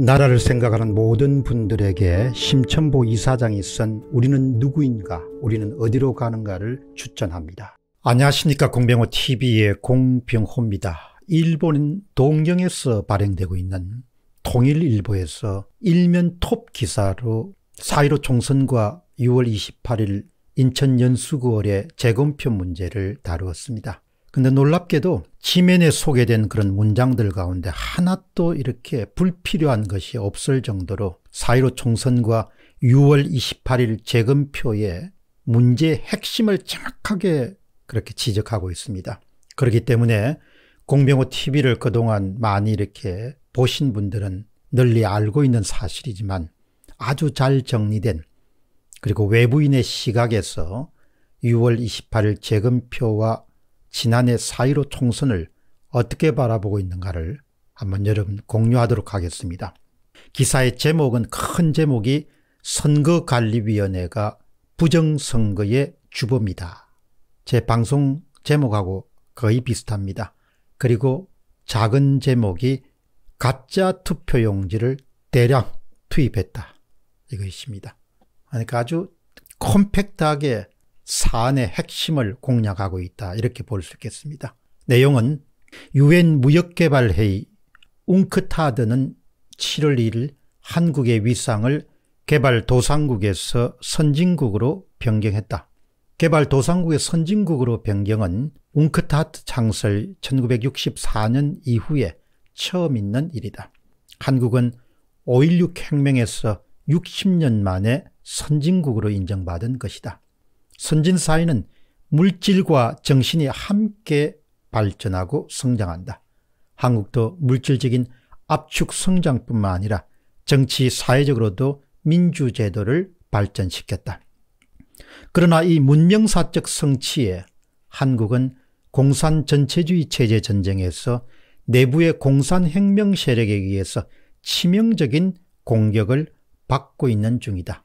나라를 생각하는 모든 분들에게 심천보 이사장이 쓴 우리는 누구인가 우리는 어디로 가는가를 추천합니다. 안녕하십니까 공병호TV의 공병호입니다. 일본 동경에서 발행되고 있는 통일일보에서 일면 톱 기사로 4.15 총선과 6월 28일 인천 연수구월의 재검표 문제를 다루었습니다. 근데 놀랍게도 지면에 소개된 그런 문장들 가운데 하나도 이렇게 불필요한 것이 없을 정도로 사1 5 총선과 6월 28일 재검표에 문제의 핵심을 정확하게 그렇게 지적하고 있습니다. 그렇기 때문에 공병호 TV를 그동안 많이 이렇게 보신 분들은 널리 알고 있는 사실이지만 아주 잘 정리된 그리고 외부인의 시각에서 6월 28일 재검표와 지난해 4.15 총선을 어떻게 바라보고 있는가를 한번 여러분 공유하도록 하겠습니다. 기사의 제목은 큰 제목이 선거관리위원회가 부정선거의 주범이다. 제 방송 제목하고 거의 비슷합니다. 그리고 작은 제목이 가짜 투표용지를 대량 투입했다. 이것입니다. 그러니까 아주 컴팩트하게 사안의 핵심을 공략하고 있다 이렇게 볼 수 있겠습니다. 내용은 유엔 무역개발회의 웅크타드는 7월 1일 한국의 위상을 개발도상국에서 선진국으로 변경했다. 개발도상국의 선진국으로 변경은 웅크타드 창설 1964년 이후에 처음 있는 일이다. 한국은 5.16 혁명에서 60년 만에 선진국으로 인정받은 것이다. 선진사회는 물질과 정신이 함께 발전하고 성장한다. 한국도 물질적인 압축 성장뿐만 아니라 정치 사회적으로도 민주제도를 발전시켰다. 그러나 이 문명사적 성취에 한국은 공산 전체주의 체제 전쟁에서 내부의 공산혁명 세력에 의해서 치명적인 공격을 받고 있는 중이다.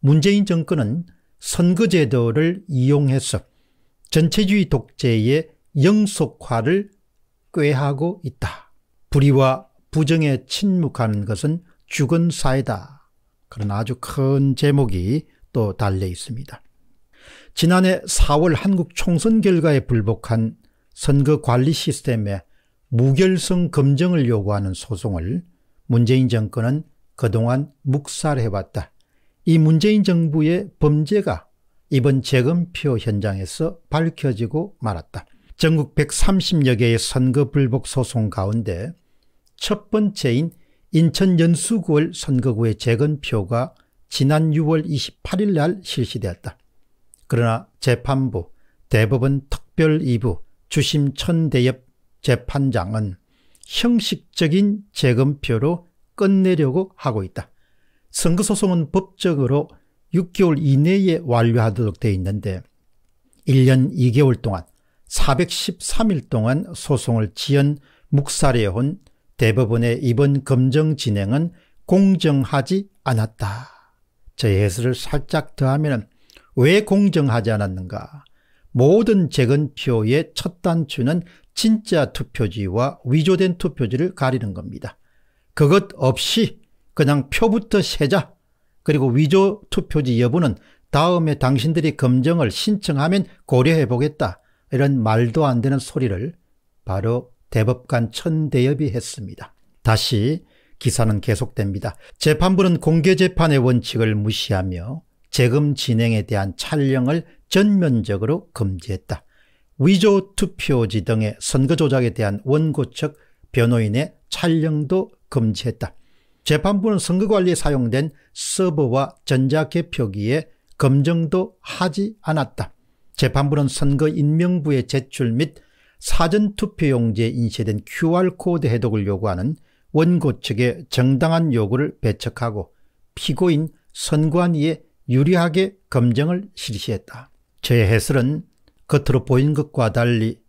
문재인 정권은 선거제도를 이용해서 전체주의 독재의 영속화를 꾀하고 있다. 불의와 부정에 침묵하는 것은 죽은 사이다 그런 아주 큰 제목이 또 달려 있습니다. 지난해 4월 한국 총선 결과에 불복한 선거관리 시스템의 무결성 검증을 요구하는 소송을 문재인 정권은 그동안 묵살해왔다. 이 문재인 정부의 범죄가 이번 재검표 현장에서 밝혀지고 말았다. 전국 130여 개의 선거 불복 소송 가운데 첫 번째인 인천 연수구월 선거구의 재검표가 지난 6월 28일 날 실시되었다. 그러나 재판부, 대법원 특별 2부, 주심 천대엽 재판장은 형식적인 재검표로 끝내려고 하고 있다. 선거소송은 법적으로 6개월 이내에 완료하도록 되어 있는데 1년 2개월 동안 413일 동안 소송을 지연 묵살해온 대법원의 이번 검정 진행은 공정하지 않았다. 저의 해설을 살짝 더하면 왜 공정하지 않았는가. 모든 재건표의 첫 단추는 진짜 투표지와 위조된 투표지를 가리는 겁니다. 그것 없이 그냥 표부터 세자 그리고 위조 투표지 여부는 다음에 당신들이 검증을 신청하면 고려해 보겠다 이런 말도 안 되는 소리를 바로 대법관 천대엽이 했습니다. 다시 기사는 계속됩니다. 재판부는 공개재판의 원칙을 무시하며 재검 진행에 대한 촬영을 전면적으로 금지했다. 위조 투표지 등의 선거 조작에 대한 원고 측 변호인의 촬영도 금지했다. 재판부는 선거관리에 사용된 서버와 전자개표기에 검증도 하지 않았다. 재판부는 선거인명부에 제출 및 사전투표용지에 인쇄된 QR코드 해독을 요구하는 원고 측의 정당한 요구를 배척하고 피고인 선관위에 유리하게 검증을 실시했다. 저 해설은 겉으로 보인 것과 달리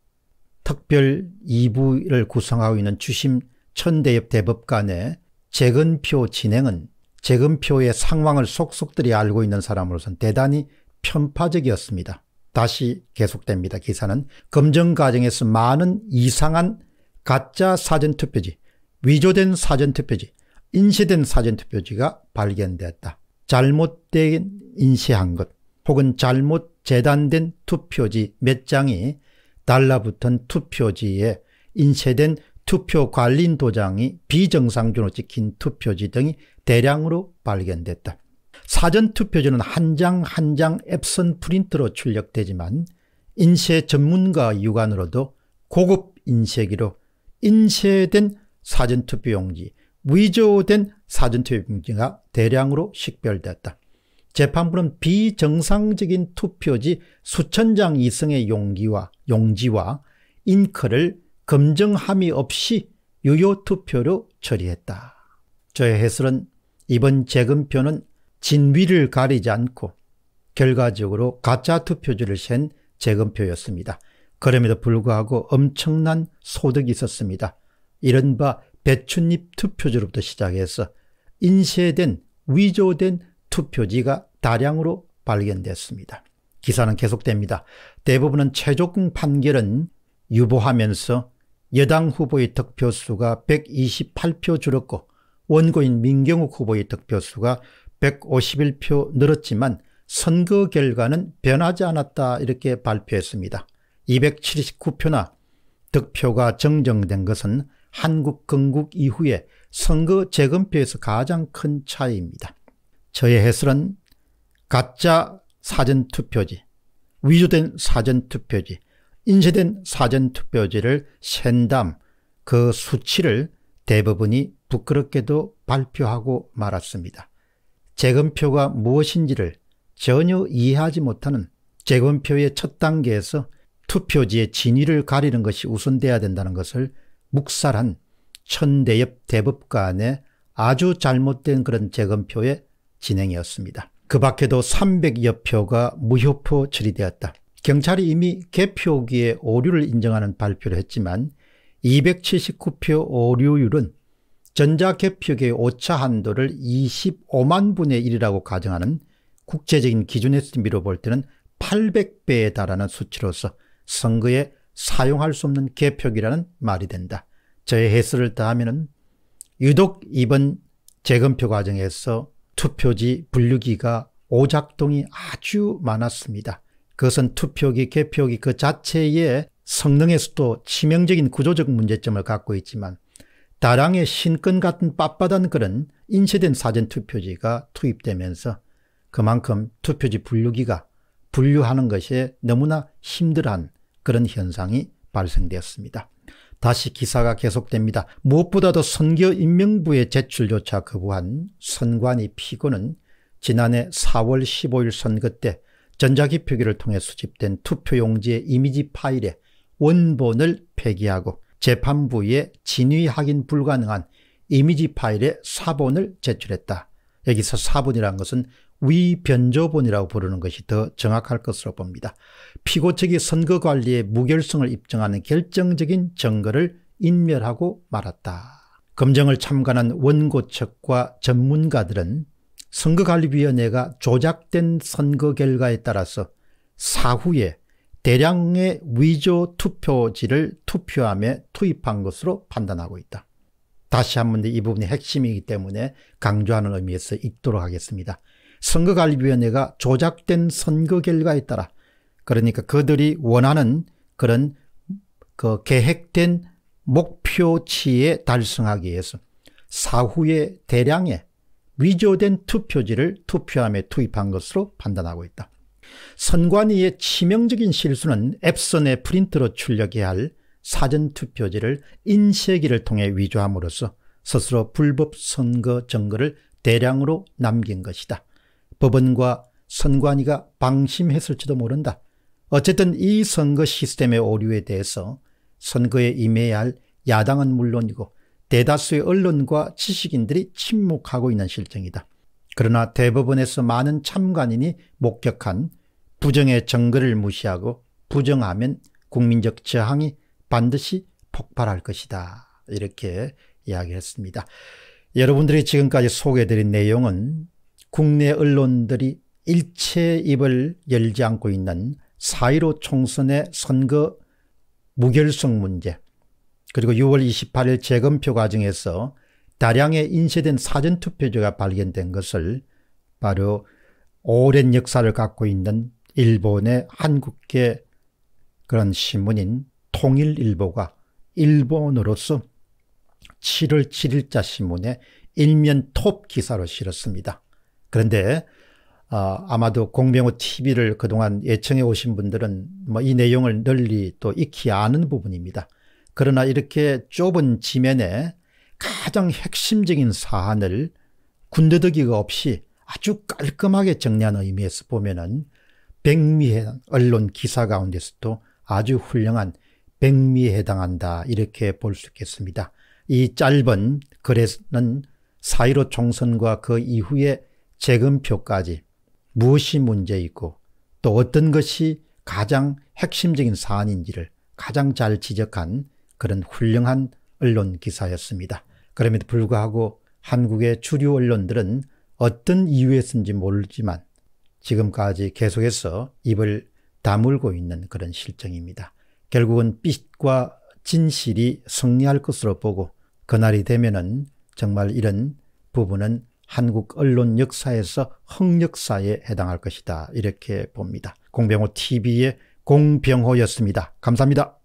특별 2부를 구성하고 있는 주심 천대엽 대법관의 재근표 진행은 재근표의 상황을 속속들이 알고 있는 사람으로선 대단히 편파적이었습니다. 다시 계속됩니다. 기사는 검증 과정에서 많은 이상한 가짜 사전투표지, 위조된 사전투표지, 인쇄된 사전투표지가 발견됐다. 잘못된 인쇄한 것 혹은 잘못 재단된 투표지 몇 장이 달라붙은 투표지에 인쇄된 투표 관린 도장이 비정상적으로 찍힌 투표지 등이 대량으로 발견됐다. 사전투표지는 한 장 한 장 앱선 프린트로 출력되지만 인쇄 전문가 육안으로도 고급 인쇄기로 인쇄된 사전투표용지, 위조된 사전투표용지가 대량으로 식별됐다. 재판부는 비정상적인 투표지 수천 장 이상의 용기와 용지와 잉크를 검증함이 없이 유효투표로 처리했다. 저의 해설은 이번 재검표는 진위를 가리지 않고 결과적으로 가짜 투표지를 센 재검표였습니다. 그럼에도 불구하고 엄청난 소득이 있었습니다. 이른바 배춧잎 투표지로부터 시작해서 인쇄된 위조된 투표지가 다량으로 발견됐습니다. 기사는 계속됩니다. 대부분은 최종 판결은 유보하면서 여당 후보의 득표수가 128표 줄었고 원고인 민경욱 후보의 득표수가 151표 늘었지만 선거 결과는 변하지 않았다 이렇게 발표했습니다. 279표나 득표가 정정된 것은 한국 건국 이후에 선거 재검표에서 가장 큰 차이입니다. 저의 해설은 가짜 사전투표지, 위조된 사전투표지, 인쇄된 사전투표지를 센담그 수치를 대부분이 부끄럽게도 발표하고 말았습니다. 재검표가 무엇인지를 전혀 이해하지 못하는 재검표의 첫 단계에서 투표지의 진위를 가리는 것이 우선돼야 된다는 것을 묵살한 천대엽 대법관의 아주 잘못된 그런 재검표의 진행이었습니다. 그 밖에도 300여 표가 무효표 처리되었다. 경찰이 이미 개표기에 오류를 인정하는 발표를 했지만 279표 오류율은 전자개표기의 오차 한도를 25만 분의 1이라고 가정하는 국제적인 기준에서 미뤄볼 때는 800배에 달하는 수치로서 선거에 사용할 수 없는 개표기라는 말이 된다. 저의 해설을더하면 유독 이번 재검표 과정에서 투표지 분류기가 오작동이 아주 많았습니다. 그것은 투표기, 개표기 그 자체의 성능에서도 치명적인 구조적 문제점을 갖고 있지만 다량의 신권 같은 빳빳한 그런 인쇄된 사전 투표지가 투입되면서 그만큼 투표지 분류기가 분류하는 것에 너무나 힘들한 그런 현상이 발생되었습니다. 다시 기사가 계속됩니다. 무엇보다도 선교인명부에 제출조차 거부한 선관위 피고는 지난해 4월 15일 선거 때 전자기표기를 통해 수집된 투표용지의 이미지 파일에 원본을 폐기하고 재판부에 진위 확인 불가능한 이미지 파일의 사본을 제출했다. 여기서 사본이란 것은 위변조본이라고 부르는 것이 더 정확할 것으로 봅니다. 피고 측이 선거관리의 무결성을 입증하는 결정적인 증거를 인멸하고 말았다. 검정을 참관한 원고 측과 전문가들은 선거관리위원회가 조작된 선거 결과에 따라서 사후에 대량의 위조 투표지를 투표함에 투입한 것으로 판단하고 있다. 다시 한 번 이 부분이 핵심이기 때문에 강조하는 의미에서 읽도록 하겠습니다. 선거관리위원회가 조작된 선거 결과에 따라 그러니까 그들이 원하는 그런 그 계획된 목표치에 달성하기 위해서 사후에 대량의 위조된 투표지를 투표함에 투입한 것으로 판단하고 있다. 선관위의 치명적인 실수는 앱선의 프린트로 출력해야 할 사전투표지를 인쇄기를 통해 위조함으로써 스스로 불법 선거 증거를 대량으로 남긴 것이다. 법원과 선관위가 방심했을지도 모른다. 어쨌든 이 선거 시스템의 오류에 대해서 선거에 임해야 할 야당은 물론이고 대다수의 언론과 지식인들이 침묵하고 있는 실정이다. 그러나 대법원에서 많은 참관인이 목격한 부정의 정거를 무시하고 부정하면 국민적 저항이 반드시 폭발할 것이다. 이렇게 이야기했습니다. 여러분들이 지금까지 소개해드린 내용은 국내 언론들이 일체 입을 열지 않고 있는 사1로 총선의 선거 무결성 문제 그리고 6월 28일 재검표 과정에서 다량의 인쇄된 사전투표지가 발견된 것을 바로 오랜 역사를 갖고 있는 일본의 한국계 그런 신문인 통일일보가 일본으로서 7월 7일자 신문에 일면 톱 기사로 실었습니다. 그런데 어, 아마도 공병호 TV를 그동안 예청해 오신 분들은 뭐 이 내용을 널리 또 익히 아는 부분입니다. 그러나 이렇게 좁은 지면에 가장 핵심적인 사안을 군더더기가 없이 아주 깔끔하게 정리하는 의미에서 보면은 백미의 언론 기사 가운데서도 아주 훌륭한 백미에 해당한다 이렇게 볼 수 있겠습니다. 이 짧은 글에는 사이로 총선과 그 이후의 재검표까지 무엇이 문제이고 또 어떤 것이 가장 핵심적인 사안인지를 가장 잘 지적한 그런 훌륭한 언론 기사였습니다. 그럼에도 불구하고 한국의 주류 언론들은 어떤 이유에서지 모르지만 지금까지 계속해서 입을 다물고 있는 그런 실정입니다. 결국은 빛과 진실이 승리할 것으로 보고 그날이 되면은 정말 이런 부분은 한국 언론 역사에서 흑역사에 해당할 것이다. 이렇게 봅니다. 공병호 TV의 공병호였습니다. 감사합니다.